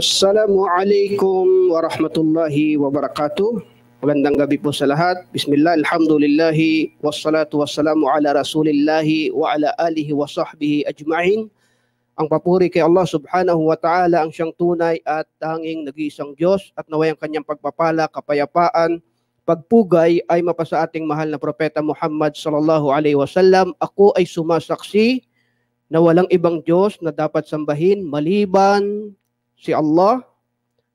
Assalamualaikum warahmatullahi wabarakatuh. Magandang gabi po sa lahat. Bismillah, alhamdulillah, wassalatu wassalamu ala rasulillah wa ala alihi wa sahbihi ajma'in. Ang papuri kay Allah subhanahu wa ta'ala ang siyang tunay at tanging nag-iisang Diyos at naway ang kanyang pagpapala, kapayapaan, pagpugay ay mapasa ating mahal na propeta Muhammad sallallahu alaihi wasallam. Ako ay sumasaksi na walang ibang Diyos na dapat sambahin maliban si Allah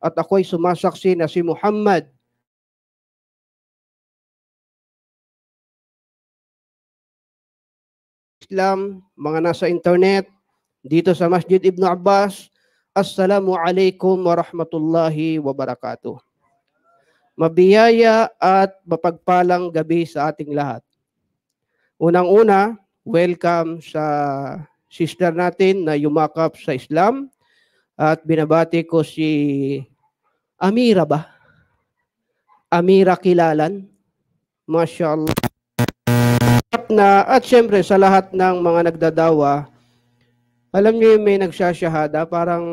at ako'y sumasaksi na si Muhammad Islam, mga nasa internet, dito sa Masjid Ibn Abbas, Assalamu alaikum wa rahmatullahi wa barakatuh. Mabiyaya at mapagpalang gabi sa ating lahat. Unang-una, welcome sa sister natin na yumakap sa Islam. At binabati ko si Amira ba? Amira Kilalan. Mashallah. Allah. Na, at syempre sa lahat ng mga nagdadawa, alam niyo yung may nagsasyahada, parang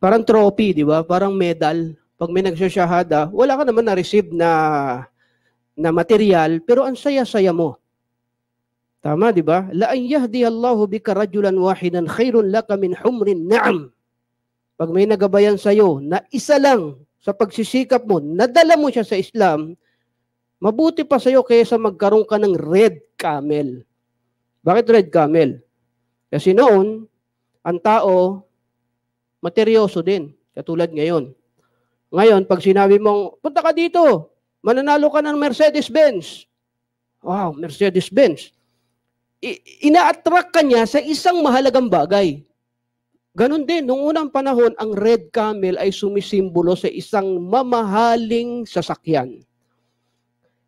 parang trophy, di ba? Parang medal. Pag may nagsasyahada, wala ka naman na-receive na na material, pero ang saya-saya mo. Tama, di ba? La an yahdihillahu bika rajulan wahidan khairun laka min humrin na'am. Pag may nagabayan sa iyo na isa lang sa pagsisikap mo, nadala mo siya sa Islam, mabuti pa sa iyo kaysa magkaroon ka ng red camel. Bakit red camel? Kasi noon, ang tao, materyoso din, katulad ngayon. Ngayon, pag sinabi mong, punta ka dito, mananalo ka ng Mercedes-Benz. Wow, Mercedes-Benz ina-attract kanya sa isang mahalagang bagay. Ganon din, noong unang panahon, ang red camel ay sumisimbolo sa isang mamahaling sasakyan.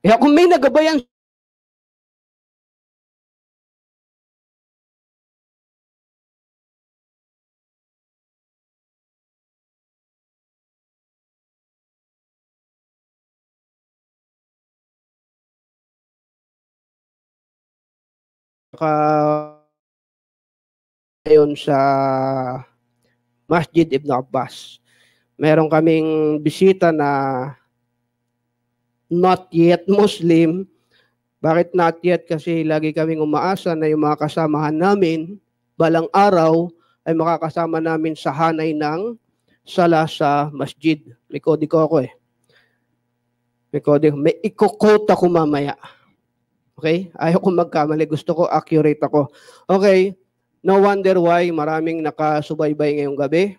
Kaya eh, kung may nagabayang Saka ngayon sa Masjid Ibn Abbas. Meron kaming bisita na not yet Muslim. Bakit not yet? Kasi lagi kaming umaasa na yung mga kasamahan namin, balang araw, ay makakasama namin sa hanay ng sala sa masjid. May kodi ko ako eh. May kodi. May ikokota ko mamaya. Okay? Ayoko magkamali. Gusto ko accurate ako. Okay? No wonder why maraming nakasubaybay ngayong gabi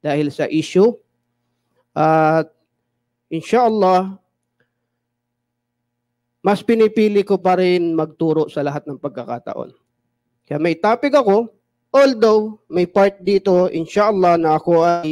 dahil sa issue. At inshallah, mas pinipili ko pa rin magturo sa lahat ng pagkakataon. Kaya may topic ako, although may part dito, inshallah, na ako ay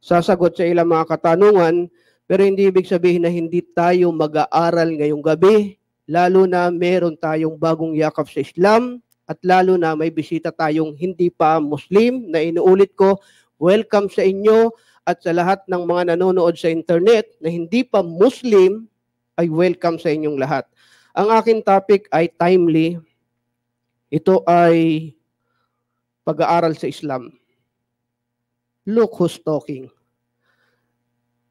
sasagot sa ilang mga katanungan, pero hindi ibig sabihin na hindi tayo mag-aaral ngayong gabi lalo na meron tayong bagong yakap sa Islam at lalo na may bisita tayong hindi pa Muslim na inuulit ko, welcome sa inyo at sa lahat ng mga nanonood sa internet na hindi pa Muslim ay welcome sa inyong lahat. Ang aking topic ay timely. Ito ay pag-aaral sa Islam. Look who's talking.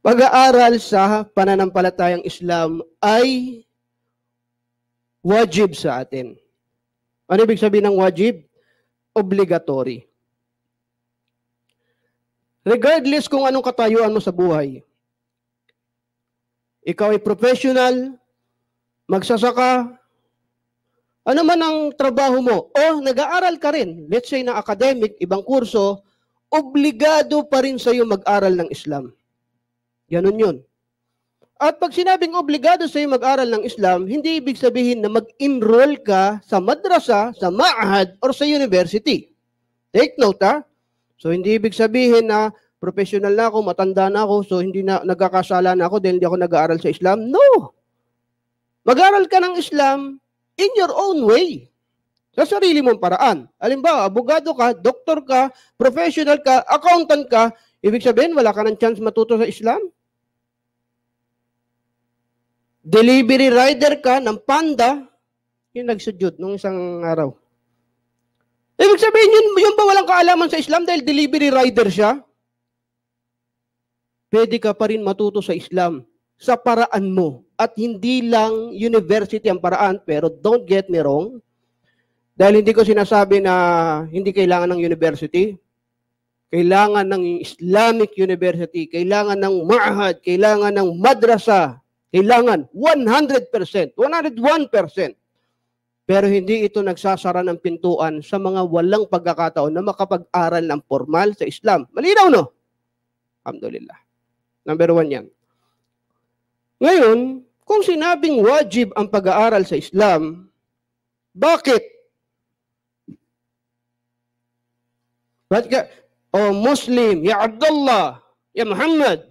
Pag-aaral sa pananampalatayang Islam ay wajib sa atin. Ano ibig sabihin ng wajib? Obligatory. Regardless kung anong katayuan mo sa buhay, ikaw ay professional, magsasaka, ano man ang trabaho mo, o nag-aaral ka rin, let's say na academic, ibang kurso, obligado pa rin sa'yo mag-aral ng Islam. Ganun yun. At pag sinabing obligado sa'yo mag-aral ng Islam, hindi ibig sabihin na mag-enroll ka sa madrasa, sa ma'ahad, or sa university. Take note ha. So hindi ibig sabihin na professional na ako, matanda na ako, so hindi na nagkakasala na ako dahil hindi ako nag-aaral sa Islam. No! Mag-aral ka ng Islam in your own way. Sa sarili mong paraan. Halimbawa, abogado ka, doktor ka, professional ka, accountant ka, ibig sabihin wala ka ng chance matuto sa Islam? delivery rider ka ng panda, yung nagsujud nung isang araw. Ibig sabihin, yun, yun ba walang kaalaman sa Islam dahil delivery rider siya? Pwede ka pa rin matuto sa Islam sa paraan mo. At hindi lang university ang paraan, pero don't get me wrong. Dahil hindi ko sinasabi na hindi kailangan ng university. Kailangan ng Islamic University, kailangan ng ma'had, kailangan ng madrasa, kailangan 100%, 101%. Pero hindi ito nagsasara ng pintuan sa mga walang pagkakataon na makapag-aral ng formal sa Islam. Malinaw, no? Alhamdulillah. Number one yan. Ngayon, kung sinabing wajib ang pag-aaral sa Islam, bakit? Bakit ka, o oh Muslim, ya Abdullah, ya Muhammad,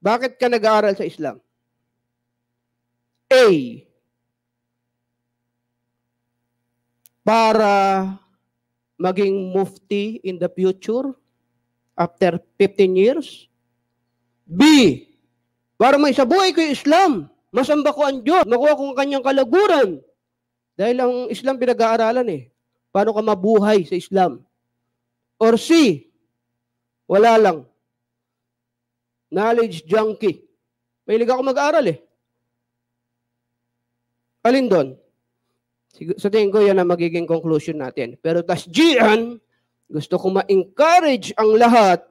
bakit ka nag-aaral sa Islam? A para maging mufti in the future after 15 years. B, para may sabuhay ko yung Islam. Masamba ko ang Diyos. Makuha ko ang kanyang kalaguran. Dahil ang Islam pinag-aaralan eh. Paano ka mabuhay sa Islam? Or C, wala lang. Knowledge junkie. Mahilig ako mag-aral eh. Alin doon? Sa tingin ko, yan ang magiging conclusion natin. Pero tasjian, gusto ko ma-encourage ang lahat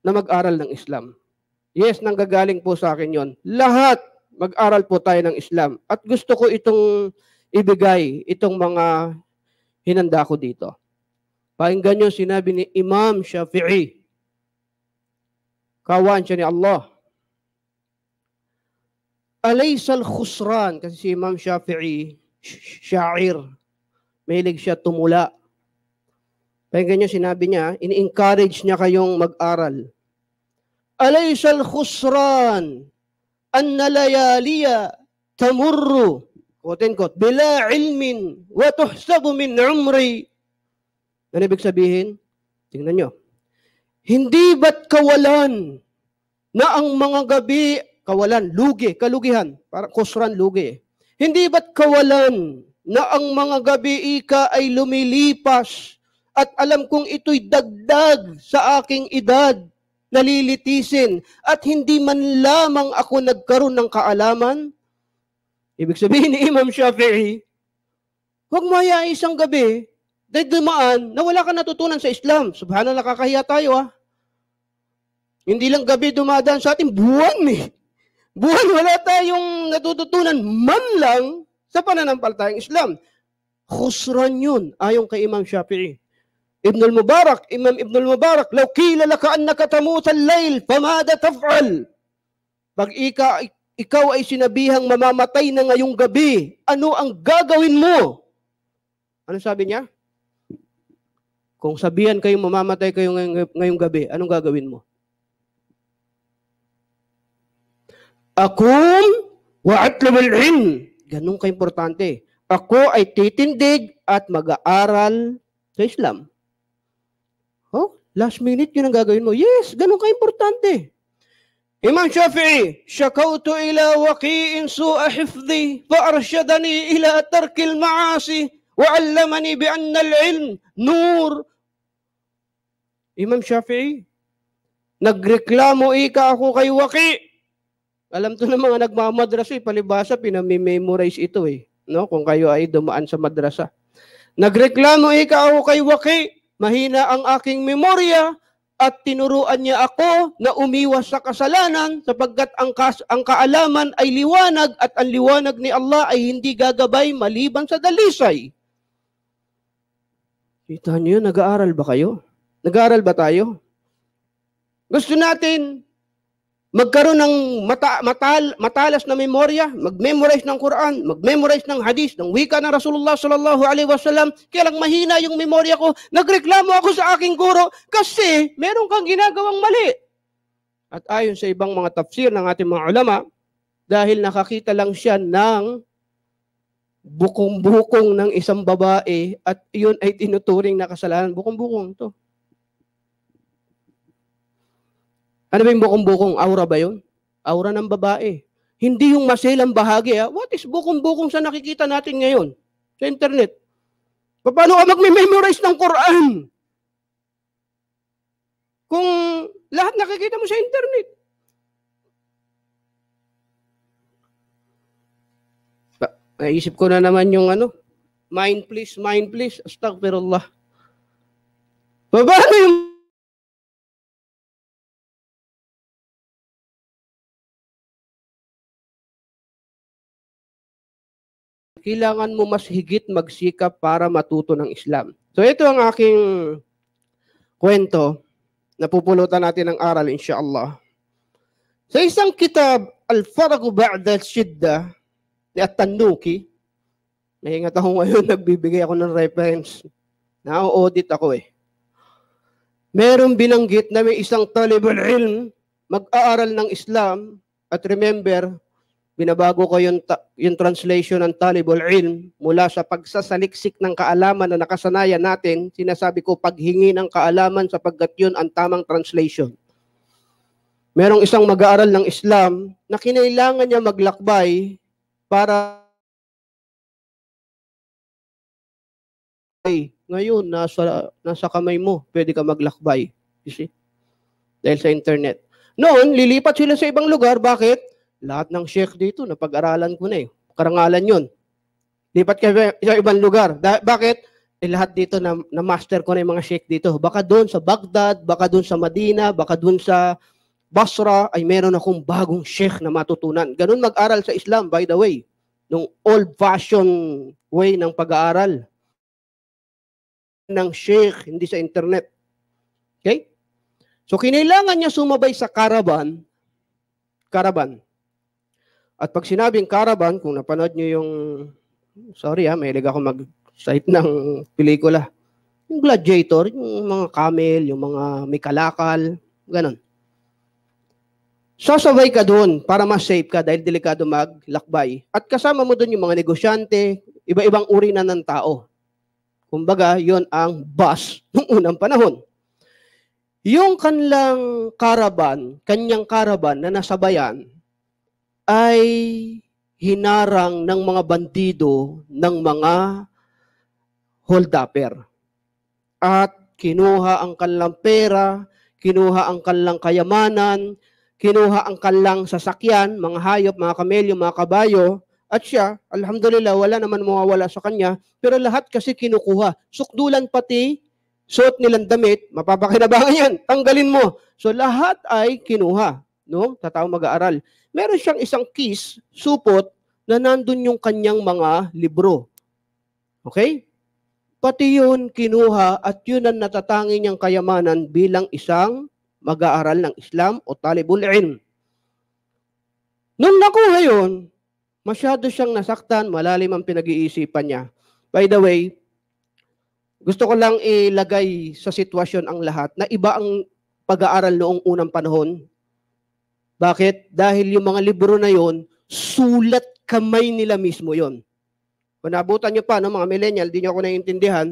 na mag-aral ng Islam. Yes, nanggagaling po sa akin yon. Lahat, mag-aral po tayo ng Islam. At gusto ko itong ibigay, itong mga hinanda ko dito. Pakinggan nyo sinabi ni Imam Shafi'i. Kawan siya ni Allah. Alaysal khusran, kasi si Imam Shafi'i, sha'ir mahilig siya tumula. Kaya ganyan sinabi niya, ini-encourage niya kayong mag-aral. Alaysal khusran, an layaliya tamurru, quote unquote, bila ilmin wa tuhsabu min umri. Ano ibig sabihin? Tingnan niyo Hindi ba't kawalan na ang mga gabi Kawalan, lugi, kalugihan. Para kusran, lugi. Eh. Hindi ba't kawalan na ang mga gabi ika ay lumilipas at alam kong ito'y dagdag sa aking edad, nalilitisin, at hindi man lamang ako nagkaroon ng kaalaman? Ibig sabihin ni Imam Shafi'i, huwag mo isang gabi dahil dumaan na wala ka natutunan sa Islam. Subhanallah, kakahiya tayo ah. Hindi lang gabi dumadaan sa ating buwan eh buhay wala tayong natututunan man lang sa pananampalatayang Islam. Khusran yun, ayon kay Imam Shafi'i. Ibn al-Mubarak, Imam Ibn al-Mubarak, law kila laka annaka tamut al-layl, famada taf'al? Pag ika, ikaw ay sinabihang mamamatay na ngayong gabi, ano ang gagawin mo? Ano sabi niya? Kung sabihan kayo mamamatay kayo ngayong, ngayong gabi, anong gagawin mo? Akum wa atlubul ilm. Ganun kaimportante. Ako ay titindig at mag-aaral sa Islam. Oh, last minute yun ang gagawin mo. Yes, ganun kaimportante. Imam Shafi'i, shakawtu ila waqi'in su'a fa arshadani ila tarkil ma'asi bi anna al-ilm nur. Imam Shafi'i, nagreklamo ika ako kay waqi' Alam to ng mga nagmamadrasa, eh, palibasa, pinamimemorize ito eh. No? Kung kayo ay dumaan sa madrasa. Nagreklamo ikaw kay Waki, mahina ang aking memorya at tinuruan niya ako na umiwas sa kasalanan sapagkat ang, kas- ang kaalaman ay liwanag at ang liwanag ni Allah ay hindi gagabay maliban sa dalisay. Kita niyo, nag-aaral ba kayo? Nag-aaral ba tayo? Gusto natin magkaroon ng mata, matal, matalas na memorya, mag-memorize ng Quran, mag-memorize ng hadith, ng wika ng Rasulullah sallallahu alaihi wasallam. Kaya lang mahina yung memorya ko. Nagreklamo ako sa aking guro kasi meron kang ginagawang mali. At ayon sa ibang mga tafsir ng ating mga ulama, dahil nakakita lang siya ng bukong-bukong ng isang babae at yun ay tinuturing na kasalanan. Bukong-bukong to. Ano ba yung bukong-bukong? Aura ba yun? Aura ng babae. Hindi yung maselang bahagi. Ha? Ah. What is bukong-bukong sa nakikita natin ngayon? Sa internet. Paano ka magme-memorize ng Quran? Kung lahat nakikita mo sa internet. Pa- naisip ko na naman yung ano, mind please, mind please, astagfirullah. Paano yung kailangan mo mas higit magsikap para matuto ng Islam. So ito ang aking kwento na pupulutan natin ng aral inshallah. Sa isang kitab, Al-Faragu Ba'da Shidda ni At-Tanuki, nahingat ako ngayon, nagbibigay ako ng reference. Na-audit ako eh. Merong binanggit na may isang talibul ilm mag-aaral ng Islam, at remember, Binabago ko yung, ta- yung translation ng talibul ilm mula sa pagsasaliksik ng kaalaman na nakasanayan natin, sinasabi ko paghingi ng kaalaman sapagkat yun ang tamang translation. Merong isang mag-aaral ng Islam na kinailangan niya maglakbay para ay, ngayon nasa nasa kamay mo, pwede ka maglakbay. You see? Dahil sa internet. Noon, lilipat sila sa ibang lugar. Bakit? Lahat ng sheikh dito, na pag aralan ko na eh. Karangalan yun. Lipat kayo sa ibang lugar. Da- bakit? Eh, lahat dito na, na master ko na yung mga sheikh dito. Baka doon sa Baghdad, baka doon sa Medina, baka doon sa Basra, ay meron akong bagong sheikh na matutunan. Ganun mag-aral sa Islam, by the way. Nung old fashion way ng pag-aaral ng sheikh, hindi sa internet. Okay? So, kinailangan niya sumabay sa caravan, caravan at pag sinabing caravan, kung napanood nyo yung, sorry ha, ah, mahilig ako mag-site ng pelikula. Yung gladiator, yung mga camel, yung mga may kalakal, ganun. Sasabay ka doon para mas safe ka dahil delikado maglakbay. At kasama mo doon yung mga negosyante, iba-ibang uri na ng tao. Kumbaga, yon ang bus nung unang panahon. Yung kanlang karaban, kanyang karaban na nasabayan, ay hinarang ng mga bandido ng mga holdapper. At kinuha ang kanilang pera, kinuha ang kanilang kayamanan, kinuha ang kanilang sasakyan, mga hayop, mga kamelyo, mga kabayo, at siya, alhamdulillah, wala naman mawawala sa kanya, pero lahat kasi kinukuha. Sukdulan pati, suot nilang damit, mapapakinabangan yan, tanggalin mo. So lahat ay kinuha no? Sa taong mag-aaral. Meron siyang isang case, supot, na nandun yung kanyang mga libro. Okay? Pati yun kinuha at yun ang natatangin niyang kayamanan bilang isang mag-aaral ng Islam o talibul ilm. Nung nakuha yun, masyado siyang nasaktan, malalim ang pinag-iisipan niya. By the way, gusto ko lang ilagay sa sitwasyon ang lahat na iba ang pag-aaral noong unang panahon bakit? Dahil yung mga libro na yon, sulat kamay nila mismo yon. Kung nabutan nyo pa, no, mga millennial, di nyo ako naiintindihan,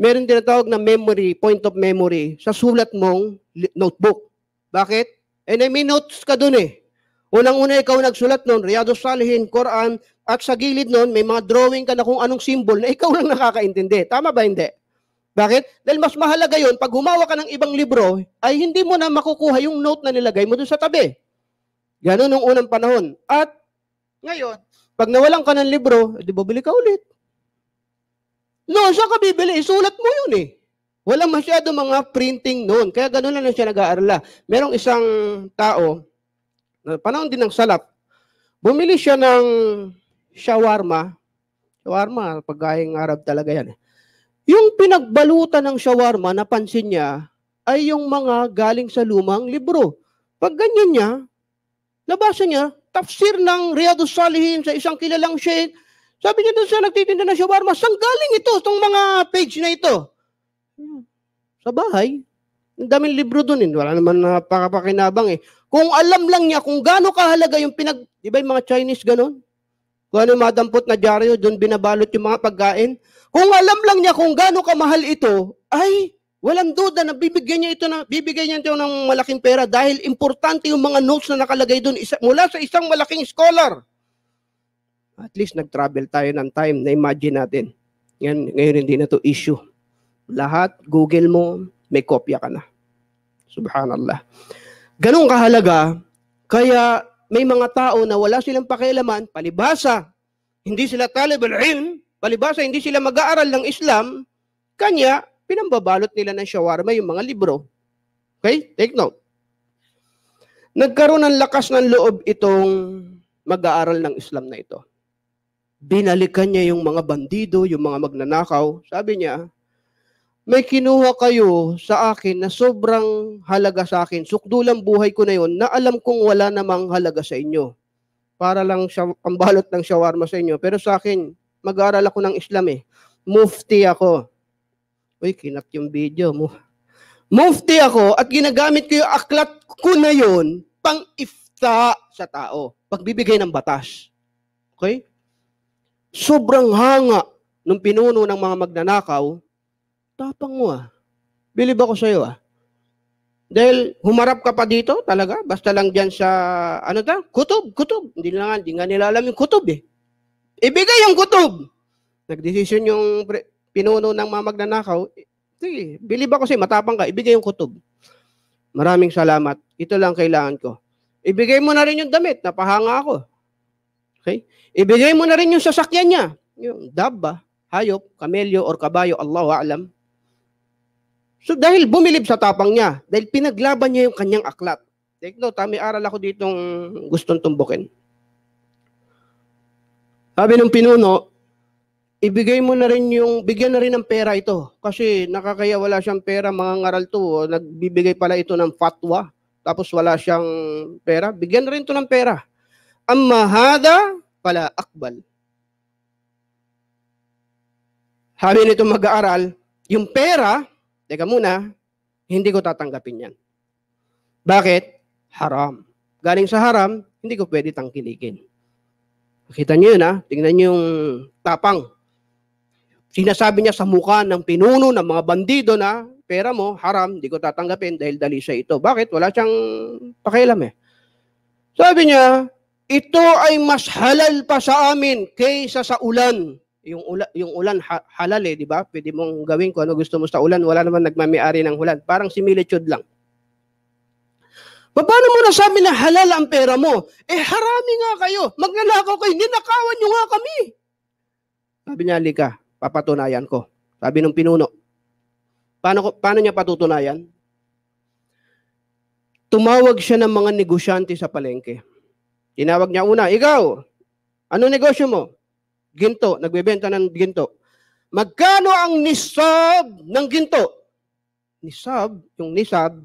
meron tinatawag na memory, point of memory, sa sulat mong notebook. Bakit? Eh, may notes ka dun eh. Unang-una ikaw nagsulat noon, Riyado Salihin, Quran, at sa gilid noon may mga drawing ka na kung anong symbol na ikaw lang nakakaintindi. Tama ba hindi? Bakit? Dahil mas mahalaga yon pag humawa ka ng ibang libro, ay hindi mo na makukuha yung note na nilagay mo doon sa tabi. Ganun nung unang panahon. At ngayon, pag nawalan ka ng libro, di bili ka ulit. No, siya ka bibili, isulat mo yun eh. Walang masyado mga printing noon. Kaya ganun lang, siya nag-aarala. Merong isang tao, panahon din ng salap, bumili siya ng shawarma. Shawarma, pagkaing Arab talaga yan. Eh. Yung pinagbalutan ng shawarma, napansin niya, ay yung mga galing sa lumang libro. Pag ganyan niya, nabasa niya, tafsir ng Riyadus Salihin sa isang kilalang sheikh. Sabi niya doon siya, nagtitinda ng shawarma, saan galing ito, itong mga page na ito? Sa bahay. Ang daming libro doon. Eh. Wala naman na pakapakinabang eh. Kung alam lang niya kung gaano kahalaga yung pinag... Di ba yung mga Chinese ganon? Kung ano yung madampot na dyaryo, doon binabalot yung mga pagkain. Kung alam lang niya kung gaano kamahal ito, ay, Walang duda na bibigyan niya ito na bibigyan niya ito ng malaking pera dahil importante yung mga notes na nakalagay doon isa, mula sa isang malaking scholar. At least nag-travel tayo ng time na imagine natin. Ngayon, ngayon hindi na to issue. Lahat Google mo, may kopya ka na. Subhanallah. Ganong kahalaga kaya may mga tao na wala silang pakialaman, palibasa, hindi sila talib al-ilm, palibasa, hindi sila mag-aaral ng Islam, kanya pinambabalot nila ng shawarma yung mga libro. Okay? Take note. Nagkaroon ng lakas ng loob itong mag-aaral ng Islam na ito. Binalikan niya yung mga bandido, yung mga magnanakaw. Sabi niya, may kinuha kayo sa akin na sobrang halaga sa akin. Sukdulang buhay ko na yon na alam kong wala namang halaga sa inyo. Para lang siya, pambalot ng shawarma sa inyo. Pero sa akin, mag-aaral ako ng Islam eh. Mufti ako. Uy, kinap yung video mo. Mufti ako at ginagamit ko yung aklat ko na yun pang ifta sa tao. Pagbibigay ng batas. Okay? Sobrang hanga nung pinuno ng mga magnanakaw, tapang mo ah. Bilib ako sa'yo ah. Dahil humarap ka pa dito talaga, basta lang dyan sa, ano ta? Kutob, kutob. Hindi lang, nga, hindi nga nila alam yung kutob eh. Ibigay yung kutob. Nagdesisyon yung pre- pinuno ng mga magnanakaw, eh, sige, bilib ako sa'yo, matapang ka, ibigay yung kutob. Maraming salamat. Ito lang kailangan ko. Ibigay mo na rin yung damit, napahanga ako. Okay? Ibigay mo na rin yung sasakyan niya. Yung dabba, hayop, kamelyo, or kabayo, Allahu alam. So dahil bumilib sa tapang niya, dahil pinaglaban niya yung kanyang aklat. Take note, may aral ako ditong gustong tumbukin. Sabi ng pinuno, ibigay mo na rin yung, bigyan na rin ng pera ito. Kasi nakakaya wala siyang pera, mga ngaral to, oh. nagbibigay pala ito ng fatwa, tapos wala siyang pera, bigyan na rin ito ng pera. Amma hada pala akbal. Habi nito mag-aaral, yung pera, teka muna, hindi ko tatanggapin yan. Bakit? Haram. Galing sa haram, hindi ko pwede tangkilikin. Nakita niyo na, ah. Tingnan niyo yung tapang Sinasabi niya sa mukha ng pinuno ng mga bandido na pera mo, haram, hindi ko tatanggapin dahil dali siya ito. Bakit? Wala siyang pakialam eh. Sabi niya, ito ay mas halal pa sa amin kaysa sa ulan. Yung, ula, yung ulan ha, halal eh, di ba? Pwede mong gawin kung ano gusto mo sa ulan. Wala naman nagmamiari ng ulan. Parang similitude lang. Paano mo nasabi na halal ang pera mo? Eh harami nga kayo. Magnanakaw kayo. Ninakawan nyo nga kami. Sabi niya, Lika, papatunayan ko. Sabi ng pinuno. Paano, paano niya patutunayan? Tumawag siya ng mga negosyante sa palengke. Tinawag niya una, ikaw, ano negosyo mo? Ginto, nagbebenta ng ginto. Magkano ang nisab ng ginto? Nisab, yung nisab,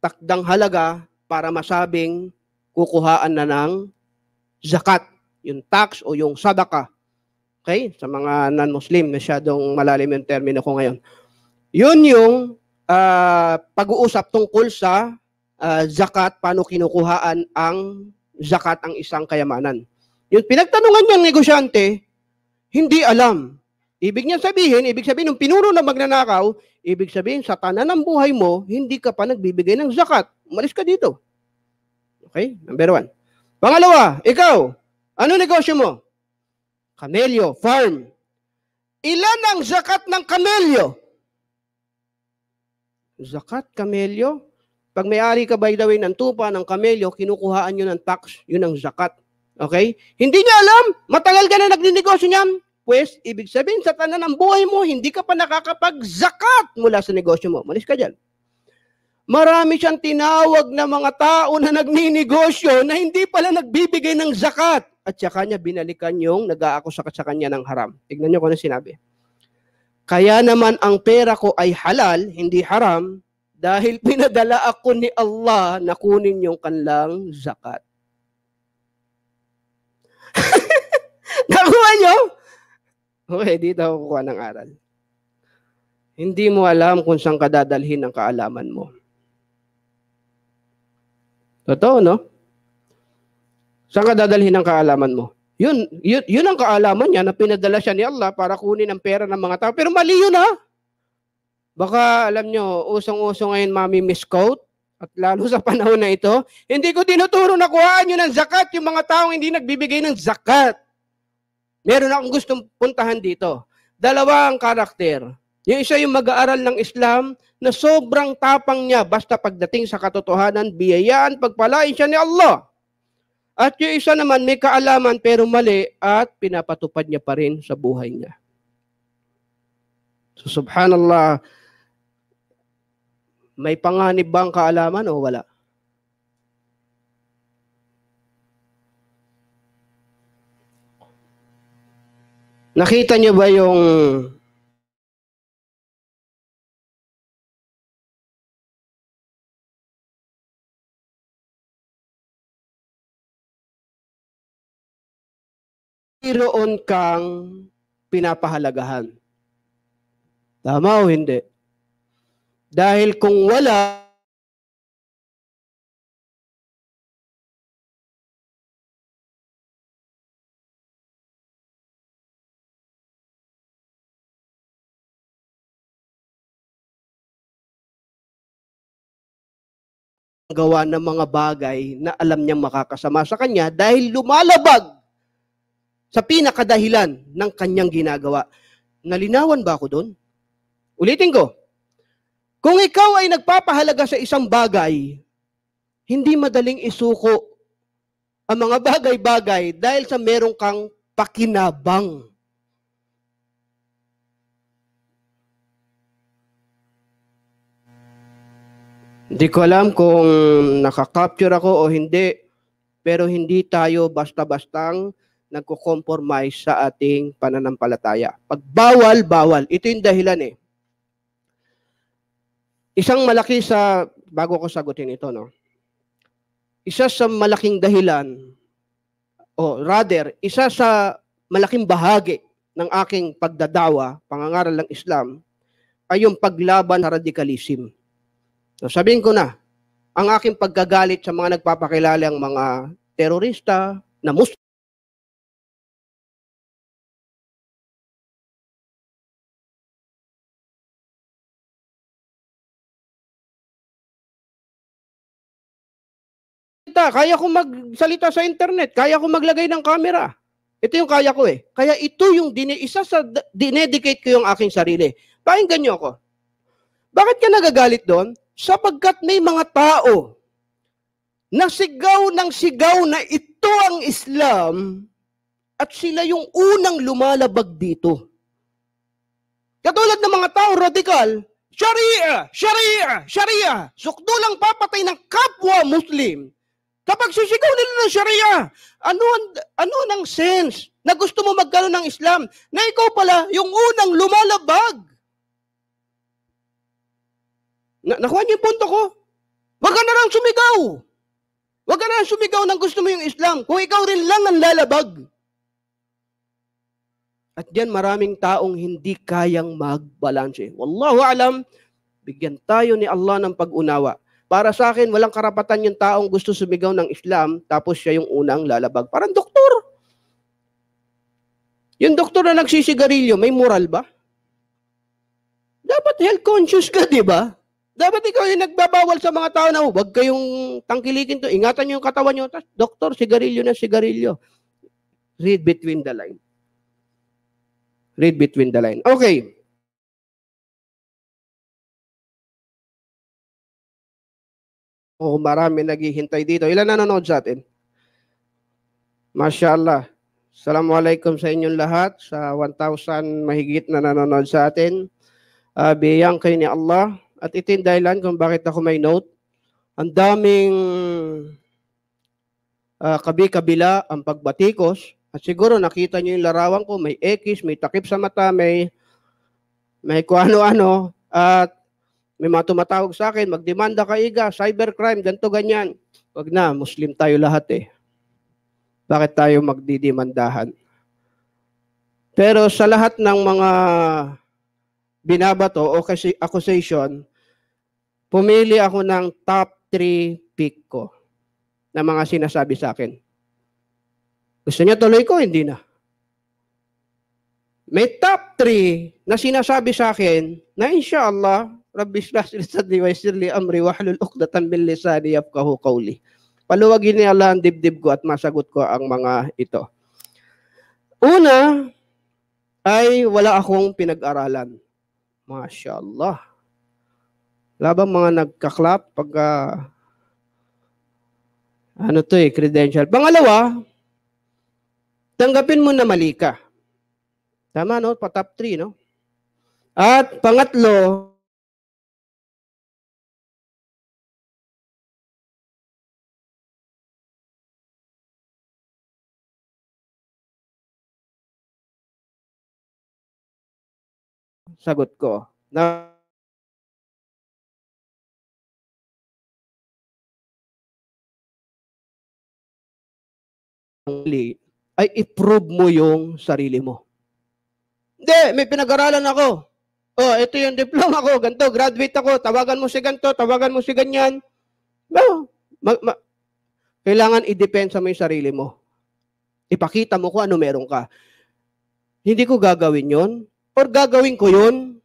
takdang halaga para masabing kukuhaan na ng zakat, yung tax o yung sadaka Okay? Sa mga non-Muslim, masyadong malalim yung termino ko ngayon. Yun yung uh, pag-uusap tungkol sa uh, zakat, paano kinukuhaan ang zakat ang isang kayamanan. Yung pinagtanungan ng negosyante, hindi alam. Ibig niya sabihin, ibig sabihin, nung pinuro na magnanakaw, ibig sabihin, sa tanan ng buhay mo, hindi ka pa nagbibigay ng zakat. Umalis ka dito. Okay? Number one. Pangalawa, ikaw, ano negosyo mo? Kamelyo Farm. Ilan ang zakat ng kamelyo? Zakat kamelyo? Pag may-ari ka by the way ng tupa ng kamelyo, kinukuhaan nyo ng tax, yun ang zakat. Okay? Hindi niya alam, matagal ka na nagninegosyo niyan. Pues, ibig sabihin, sa tanan ng buhay mo, hindi ka pa nakakapag-zakat mula sa negosyo mo. Malis ka dyan. Marami siyang tinawag na mga tao na nagninegosyo na hindi pala nagbibigay ng zakat at saka niya binalikan yung nag-aakusa sa kanya ng haram. Tignan niyo kung ano sinabi. Kaya naman ang pera ko ay halal, hindi haram, dahil pinadala ako ni Allah na kunin yung kanlang zakat. Nakuha niyo? Okay, dito ako kukuha ng aral. Hindi mo alam kung saan kadadalhin ang kaalaman mo. Totoo, no? Saan ka dadalhin ang kaalaman mo? Yun, yun, yun ang kaalaman niya na pinadala siya ni Allah para kunin ang pera ng mga tao. Pero mali yun ha. Baka alam nyo, usong-uso ngayon mami misquote at lalo sa panahon na ito, hindi ko tinuturo na kuhaan nyo ng zakat yung mga taong hindi nagbibigay ng zakat. Meron akong gustong puntahan dito. Dalawa ang karakter. Yung isa yung mag-aaral ng Islam na sobrang tapang niya basta pagdating sa katotohanan, biyayaan, pagpalain siya ni Allah. At yung isa naman may kaalaman pero mali at pinapatupad niya pa rin sa buhay niya. So subhanallah, may panganib bang kaalaman o wala? Nakita niyo ba yung mayroon kang pinapahalagahan. Tama o hindi? Dahil kung wala, gawa ng mga bagay na alam niyang makakasama sa kanya dahil lumalabag sa pinakadahilan ng kanyang ginagawa. Nalinawan ba ako doon? Ulitin ko. Kung ikaw ay nagpapahalaga sa isang bagay, hindi madaling isuko ang mga bagay-bagay dahil sa merong kang pakinabang. Hindi ko alam kung nakakapture ako o hindi, pero hindi tayo basta-bastang nagko-compromise sa ating pananampalataya. Pag bawal, bawal. Ito yung dahilan eh. Isang malaki sa, bago ko sagutin ito, no? Isa sa malaking dahilan, o rather, isa sa malaking bahagi ng aking pagdadawa, pangangaral ng Islam, ay yung paglaban sa radikalism. So sabihin ko na, ang aking pagkagalit sa mga nagpapakilala ang mga terorista na Muslim, magsalita, kaya ko magsalita sa internet, kaya ko maglagay ng camera. Ito yung kaya ko eh. Kaya ito yung dine, isa sa dinedicate ko yung aking sarili. Pakinggan niyo ako. Bakit ka nagagalit doon? Sapagkat may mga tao na sigaw ng sigaw na ito ang Islam at sila yung unang lumalabag dito. Katulad ng mga tao radical, Sharia! Sharia! Sharia! Sukdo lang papatay ng kapwa Muslim Kapag sisigaw nila ng Sharia, ano, ano ng sense na gusto mo magkaroon ng Islam na ikaw pala yung unang lumalabag? Na, nakuha niyo yung punto ko? Huwag ka na lang sumigaw. Huwag ka na lang sumigaw ng gusto mo yung Islam kung ikaw rin lang ang lalabag. At diyan maraming taong hindi kayang magbalanse. Wallahu alam, bigyan tayo ni Allah ng pag-unawa. Para sa akin, walang karapatan yung taong gusto sumigaw ng Islam, tapos siya yung unang lalabag. Parang doktor. Yung doktor na nagsisigarilyo, may moral ba? Dapat health conscious ka, di ba? Dapat ikaw yung nagbabawal sa mga tao na huwag oh, kayong tangkilikin to, ingatan niyo yung katawan niyo. Tapos, doktor, sigarilyo na sigarilyo. Read between the line. Read between the line. Okay. Oh, marami naghihintay dito. Ilan nanonood sa atin? Mashallah. Assalamualaikum sa inyong lahat, sa 1,000 mahigit na nanonood sa atin. Uh, biyayang kayo ni Allah. At ito yung dahilan kung bakit ako may note. Ang daming uh, kabi-kabila ang pagbatikos. At siguro nakita nyo yung larawan ko, may X, may takip sa mata, may, may kung ano-ano. At may mga tumatawag sa akin, magdemanda ka iga, cybercrime, ganto ganyan. Wag na, Muslim tayo lahat eh. Bakit tayo magdidimandahan? Pero sa lahat ng mga binabato o kasi accusation, pumili ako ng top 3 pick ko na mga sinasabi sa akin. Gusto niya tuloy ko, hindi na. May top 3 na sinasabi sa akin na insya Rabbi shrah li sadri wa yassir li amri wa hlul uqdatan min lisani yafqahu qawli. Paluwagin ni Allah ang dibdib ko at masagot ko ang mga ito. Una ay wala akong pinag-aralan. Masya Allah. Labang mga nagkaklap pagka ah, ano to eh, credential. Pangalawa, tanggapin mo na mali ka. Tama no? Pa top 3 no? At pangatlo, sagot ko. Na ay i-prove mo yung sarili mo. Hindi, may pinag-aralan ako. Oh, ito yung diploma ko, ganto, graduate ako, tawagan mo si ganto, tawagan mo si ganyan. No, ma- ma- kailangan i-depensa mo yung sarili mo. Ipakita mo kung ano meron ka. Hindi ko gagawin yon Or gagawin ko yun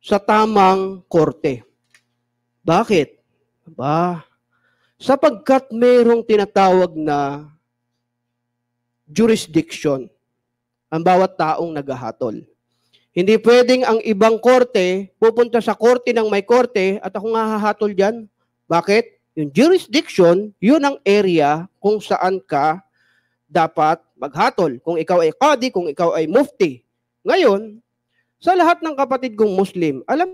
sa tamang korte. Bakit? Ba, sapagkat mayroong tinatawag na jurisdiction ang bawat taong naghahatol. Hindi pwedeng ang ibang korte pupunta sa korte ng may korte at ako nga hahatol dyan. Bakit? Yung jurisdiction, yun ang area kung saan ka dapat maghatol. Kung ikaw ay kadi, kung ikaw ay mufti, ngayon, sa lahat ng kapatid kong Muslim, alam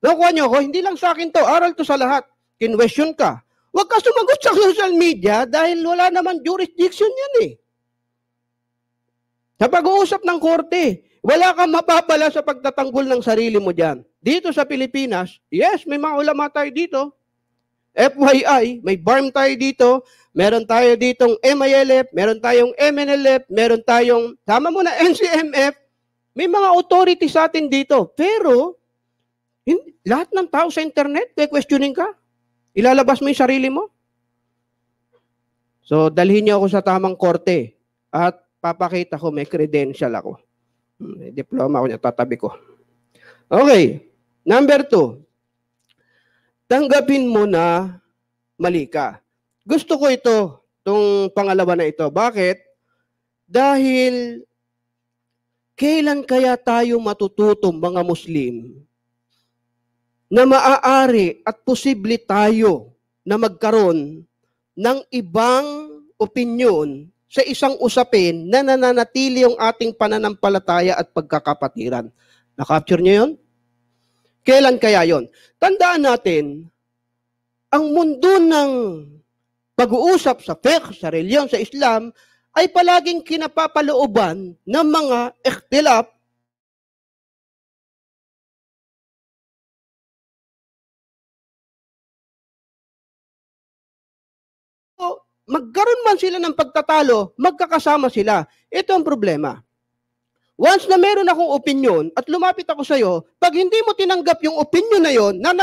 Nakuha niyo ako, hindi lang sa akin to, aral to sa lahat. Kinwestiyon ka. Huwag ka sumagot sa social media dahil wala naman jurisdiction yan eh. Sa pag-uusap ng korte, wala kang mapapala sa pagtatanggol ng sarili mo dyan. Dito sa Pilipinas, yes, may mga ulama tayo dito. FYI, may BARM tayo dito, meron tayo ditong MILF, meron tayong MNLF, meron tayong, tama mo na, NCMF. May mga authority sa atin dito. Pero, hindi, lahat ng tao sa internet, may questioning ka. Ilalabas mo yung sarili mo. So, dalhin niyo ako sa tamang korte at papakita ko may credential ako. Hmm, may diploma ako niya, tatabi ko. Okay. Number two, tanggapin mo na mali ka. Gusto ko ito, tong pangalawa na ito. Bakit? Dahil kailan kaya tayo matututong mga Muslim na maaari at posible tayo na magkaroon ng ibang opinyon sa isang usapin na nananatili yung ating pananampalataya at pagkakapatiran. Na-capture niyo yun? Kailan kaya yon? Tandaan natin, ang mundo ng pag-uusap sa fiqh, sa reliyon, sa Islam, ay palaging kinapapalooban ng mga ikhtilaf magkaroon man sila ng pagtatalo, magkakasama sila. Ito ang problema. Once na meron akong opinion at lumapit ako sa iyo, pag hindi mo tinanggap yung opinion na yon na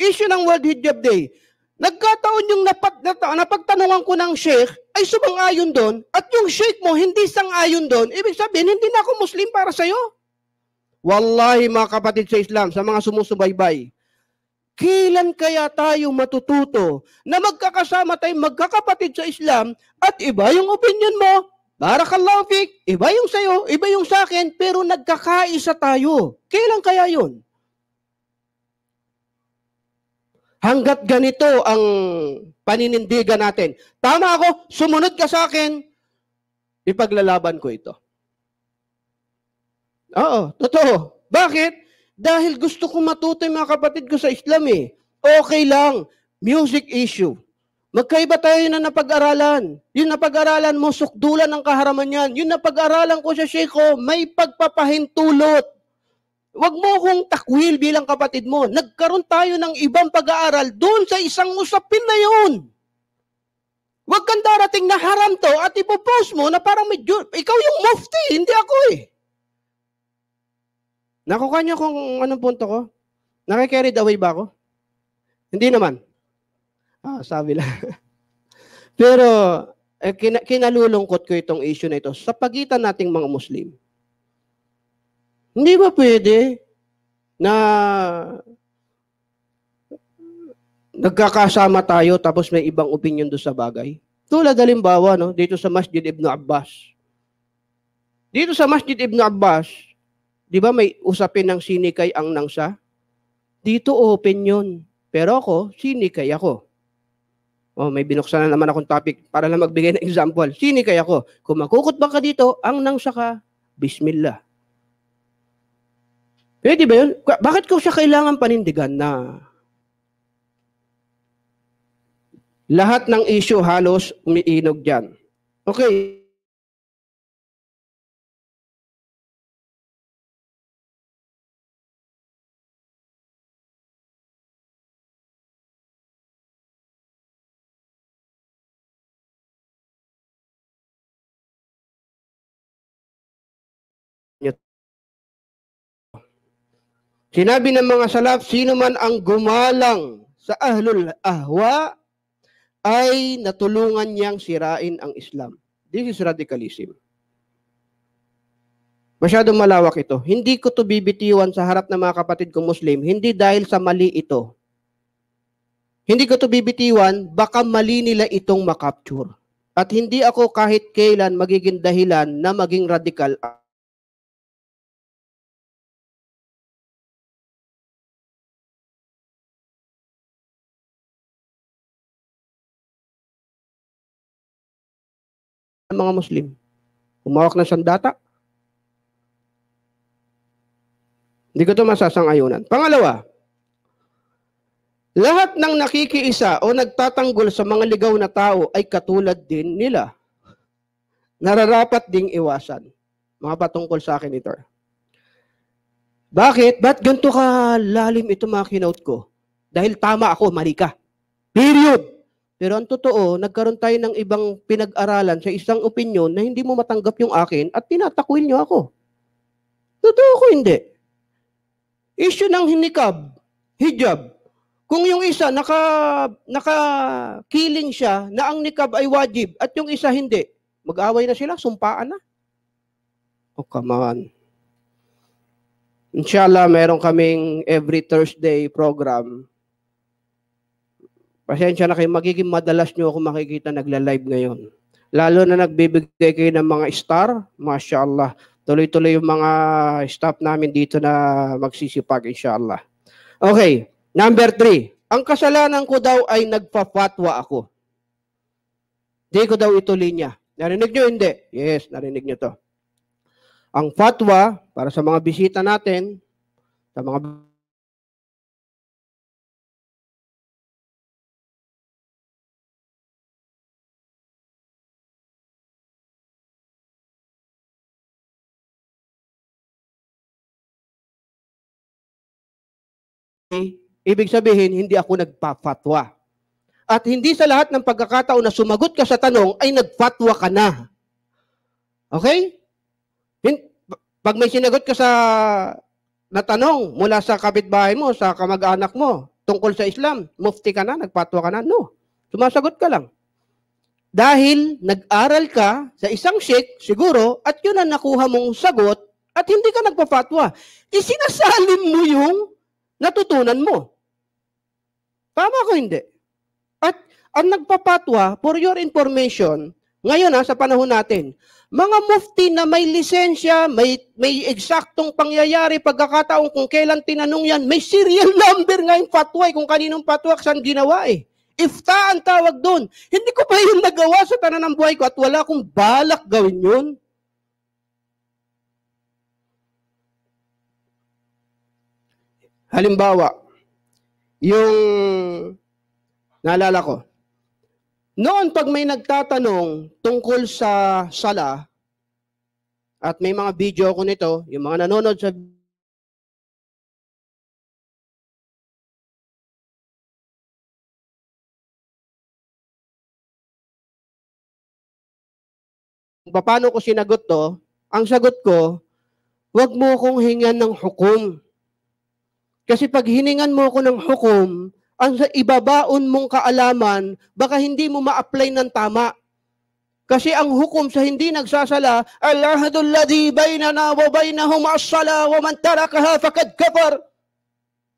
issue ng World Hijab Day, nagkataon yung napat, napagtanungan ko ng sheikh ay sumang-ayon doon at yung sheikh mo hindi sang-ayon doon, ibig sabihin, hindi na ako Muslim para sa'yo. Wallahi mga kapatid sa Islam, sa mga sumusubaybay, kailan kaya tayo matututo na magkakasama tayong magkakapatid sa Islam at iba yung opinion mo, barakallahu fik, iba yung sa'yo, iba yung sa akin, pero nagkakaisa tayo. Kailan kaya yun? Hanggat ganito ang paninindigan natin. Tama ako, sumunod ka sa akin. Ipaglalaban ko ito. Oo, totoo. Bakit? Dahil gusto ko matuto mga kapatid ko sa Islam eh. Okay lang, music issue. Magkaiba tayo na napag-aralan. Yung napag-aralan mo, sukdulan ng kaharaman yan. Yung napag-aralan ko sa Sheikh ko, may pagpapahintulot. Huwag mo kong takwil bilang kapatid mo. Nagkaroon tayo ng ibang pag-aaral doon sa isang usapin na yun. Huwag kang darating na haram to at ipopost mo na parang medyo, ikaw yung mufti, hindi ako eh. Nakuha niyo kung anong punto ko? Nakikarried away ba ako? Hindi naman. Ah, sabi lang. Pero eh, kin- kinalulungkot ko itong issue na ito sa pagitan nating mga Muslim. Hindi ba pwede na nagkakasama tayo tapos may ibang opinion doon sa bagay? Tulad halimbawa, no, dito sa Masjid Ibn Abbas. Dito sa Masjid Ibn Abbas, di ba may usapin ng sinikay ang nangsa? Dito open yun. Pero ako, sinikay ako. Oh, may binuksan na naman akong topic para lang magbigay ng example. Sinikay ako. Kung makukutba ka dito, ang nangsa ka, Bismillah. Pwede ba yun? Bakit ko siya kailangan panindigan na lahat ng issue halos umiinog dyan? Okay, Sinabi ng mga salaf, sino man ang gumalang sa ahlul ahwa ay natulungan niyang sirain ang Islam. This is radicalism. Masyadong malawak ito. Hindi ko to bibitiwan sa harap ng mga kapatid kong Muslim, hindi dahil sa mali ito. Hindi ko to bibitiwan, baka mali nila itong makapture. At hindi ako kahit kailan magiging dahilan na maging radical radikal mga Muslim. Humawak siyang data. Hindi ko ito masasangayunan. Pangalawa, lahat ng nakikiisa o nagtatanggol sa mga ligaw na tao ay katulad din nila. Nararapat ding iwasan. Mga patungkol sa akin ito. Bakit? Ba't ganito ka lalim ito mga kinout ko? Dahil tama ako, mali ka. Period. Pero ang totoo, nagkaroon tayo ng ibang pinag-aralan sa isang opinion na hindi mo matanggap yung akin at tinatakwil niyo ako. Totoo ko hindi. Issue ng hinikab, hijab. Kung yung isa naka nakakiling siya na ang nikab ay wajib at yung isa hindi, mag-away na sila, sumpaan na. Oh, come on. Inshallah, meron kaming every Thursday program Pasensya na kayo, magiging madalas nyo ako makikita nagla-live ngayon. Lalo na nagbibigay kayo ng mga star, mashallah. Tuloy-tuloy yung mga staff namin dito na magsisipag, inshallah. Okay, number three. Ang kasalanan ko daw ay nagpa-fatwa ako. Hindi ko daw ito linya. Narinig nyo hindi? Yes, narinig nyo to. Ang fatwa, para sa mga bisita natin, sa mga ibig sabihin, hindi ako nagpafatwa. At hindi sa lahat ng pagkakataon na sumagot ka sa tanong, ay nagfatwa ka na. Okay? Pag may sinagot ka sa natanong mula sa kapitbahay mo, sa kamag-anak mo, tungkol sa Islam, mufti ka na, nagpatwa ka na, no. Sumasagot ka lang. Dahil nag-aral ka sa isang sheikh, siguro, at yun ang nakuha mong sagot, at hindi ka nagpafatwa. Isinasalim mo yung natutunan mo. Tama ko hindi. At ang nagpapatwa, for your information, ngayon ha, ah, sa panahon natin, mga mufti na may lisensya, may, may eksaktong pangyayari, pagkakataon kung kailan tinanong yan, may serial number nga yung fatwa, eh, kung kaninong fatwa, saan ginawa eh. Ifta ang tawag doon. Hindi ko pa yun nagawa sa tanan ng buhay ko at wala akong balak gawin yun. Halimbawa, yung naalala ko, noon pag may nagtatanong tungkol sa sala, at may mga video ko nito, yung mga nanonood sa paano ko sinagot to, ang sagot ko, huwag mo kong hingan ng hukom. Kasi pag hiningan mo ako ng hukom, ang ibabaon mong kaalaman, baka hindi mo ma-apply ng tama. Kasi ang hukom sa hindi nagsasala, Allahadu alladhi baynana wa baynahum as-sala wa man tarakaha fakad kafar.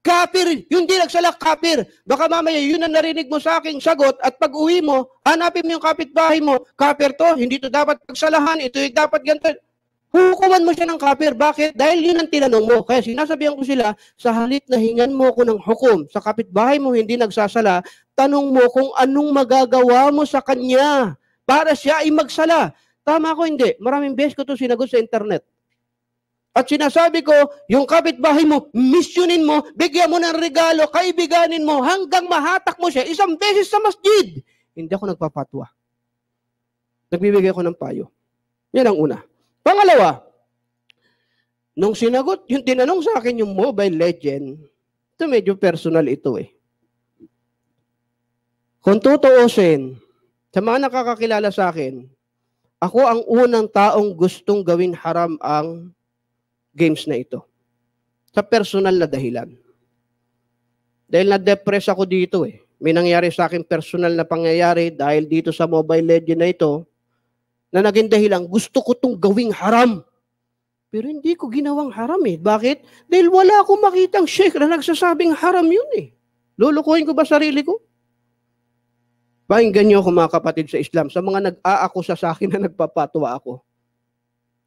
Kapir, yung di nagsala, kapir. Baka mamaya, yun ang narinig mo sa aking sagot at pag uwi mo, hanapin mo yung kapitbahay mo, kapir to, hindi to dapat pagsalahan, ito yung dapat ganito. Hukuman mo siya ng kapir. Bakit? Dahil yun ang tinanong mo. Kaya sinasabihan ko sila, sa halip na hingan mo ko ng hukom, sa kapitbahay mo hindi nagsasala, tanong mo kung anong magagawa mo sa kanya para siya ay magsala. Tama ko hindi. Maraming beses ko to sinagot sa internet. At sinasabi ko, yung kapitbahay mo, misyonin mo, bigyan mo ng regalo, kaibiganin mo, hanggang mahatak mo siya isang beses sa masjid. Hindi ako nagpapatwa. Nagbibigay ako ng payo. Yan ang una. Pangalawa, nung sinagot, yung tinanong sa akin yung Mobile Legend, ito medyo personal ito eh. Kung tutuusin, sa mga nakakakilala sa akin, ako ang unang taong gustong gawin haram ang games na ito. Sa personal na dahilan. Dahil na-depress ako dito eh. May nangyari sa akin personal na pangyayari dahil dito sa Mobile Legend na ito, na naging dahilan, gusto ko tong gawing haram. Pero hindi ko ginawang haram eh. Bakit? Dahil wala akong makitang sheikh na nagsasabing haram yun eh. Lulukuhin ko ba sarili ko? Pakinggan niyo ako mga kapatid sa Islam, sa mga nag-aakusa sa akin na nagpapatwa ako.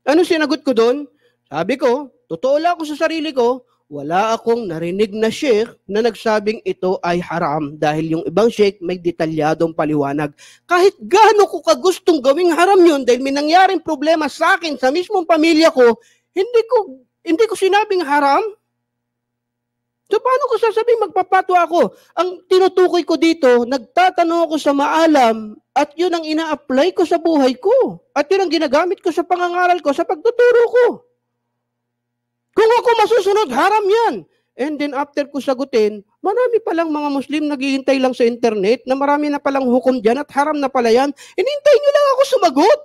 Ano sinagot ko doon? Sabi ko, totoo lang ako sa sarili ko, wala akong narinig na sheikh na nagsabing ito ay haram dahil yung ibang sheikh may detalyadong paliwanag. Kahit gaano ko kagustong gawing haram yun dahil may nangyaring problema sa akin, sa mismong pamilya ko, hindi ko, hindi ko sinabing haram. So paano ko sasabing magpapatwa ako? Ang tinutukoy ko dito, nagtatanong ako sa maalam at yun ang ina-apply ko sa buhay ko. At yun ang ginagamit ko sa pangangaral ko, sa pagtuturo ko. Kung ako masusunod, haram yan. And then after ko sagutin, marami palang mga Muslim naghihintay lang sa internet na marami na palang hukom dyan at haram na pala yan. Inintay nyo lang ako sumagot.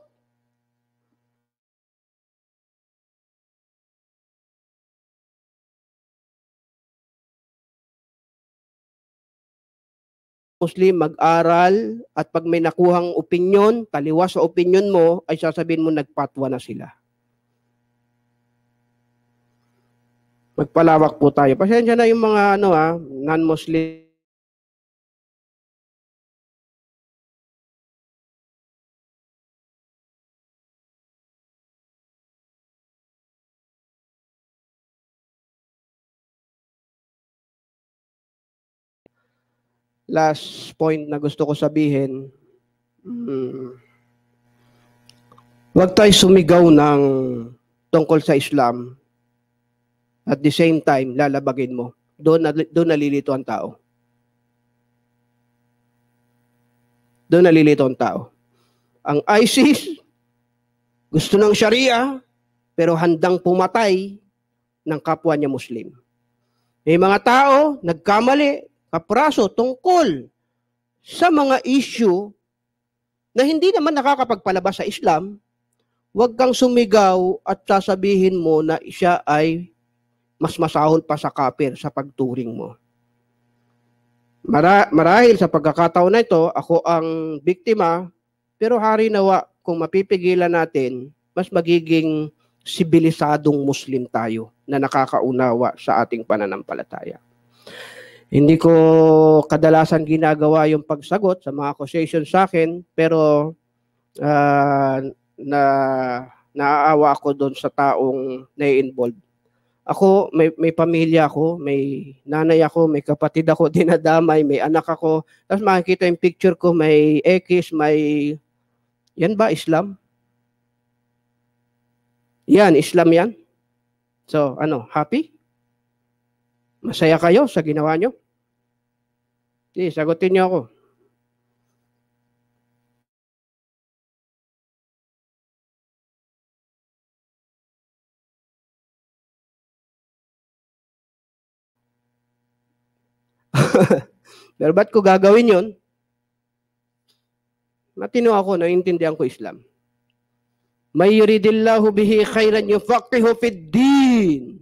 Muslim mag-aral at pag may nakuhang opinyon, taliwas sa opinyon mo, ay sasabihin mo nagpatwa na sila. magpalawak po tayo. Pasensya na yung mga ano ha, ah, non-Muslim last point na gusto ko sabihin, hmm, wag tayo sumigaw ng tungkol sa Islam at the same time, lalabagin mo. Doon, doon nalilito ang tao. Doon nalilito ang tao. Ang ISIS, gusto ng Sharia, pero handang pumatay ng kapwa niya Muslim. May mga tao nagkamali, kapraso tungkol sa mga issue na hindi naman nakakapagpalabas sa Islam, huwag kang sumigaw at sasabihin mo na siya ay mas masahol pa sa kapir sa pagturing mo. Mara- marahil sa pagkakataon na ito, ako ang biktima, pero hari nawa kung mapipigilan natin, mas magiging sibilisadong Muslim tayo na nakakaunawa sa ating pananampalataya. Hindi ko kadalasan ginagawa yung pagsagot sa mga accusation sa akin, pero uh, na naaawa ako doon sa taong na involve ako, may, may pamilya ako, may nanay ako, may kapatid ako, dinadamay, may anak ako. Tapos makikita yung picture ko, may X, may... Yan ba, Islam? Yan, Islam yan. So, ano, happy? Masaya kayo sa ginawa nyo? Sige, sagutin niyo ako. Pero ba't ko gagawin yun? Matino ako, naiintindihan ko Islam. May yuridillahu bihi khairan yufaqihu fid din.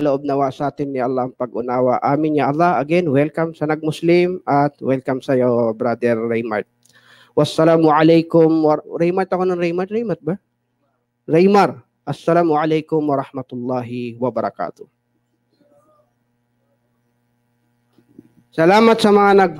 loob nawa sa atin ni Allah ang pag-unawa. Amin ya Allah. Again, welcome sa Nagmuslim at welcome sa iyo, Brother Raymart. Wassalamu alaikum. Wa Raymart ako ng Raymart? Raymart ba? Raymar. Assalamu alaikum wa rahmatullahi wa barakatuh. Salamat sa mga nag